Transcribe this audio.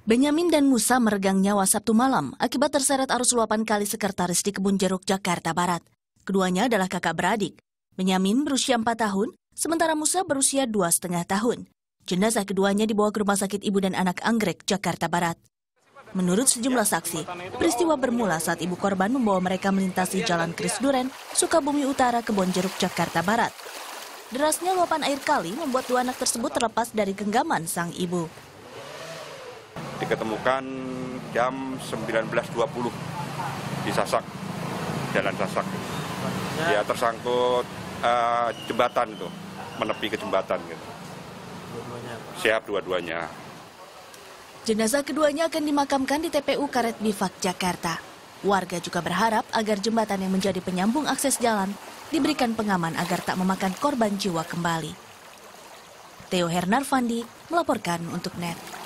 Benyamin dan Musa meregang nyawa Sabtu malam akibat terseret arus luapan kali sekretaris di Kebun Jeruk, Jakarta Barat. Keduanya adalah kakak beradik. Benyamin berusia 4 tahun, sementara Musa berusia dua setengah tahun. Jenazah keduanya dibawa ke Rumah Sakit Ibu dan Anak Anggrek, Jakarta Barat. Menurut sejumlah saksi, peristiwa bermula saat ibu korban membawa mereka melintasi Jalan Kris Duren, Sukabumi Utara, Kebon Jeruk, Jakarta Barat. Derasnya luapan air kali membuat dua anak tersebut terlepas dari genggaman sang ibu diketemukan jam 19.20 di Sasak, Jalan Sasak. Ya tersangkut uh, jembatan itu, menepi ke jembatan gitu. Siap dua-duanya. Jenazah keduanya akan dimakamkan di TPU Karet Bifak, Jakarta. Warga juga berharap agar jembatan yang menjadi penyambung akses jalan diberikan pengaman agar tak memakan korban jiwa kembali. Theo Hernarvandi melaporkan untuk NET.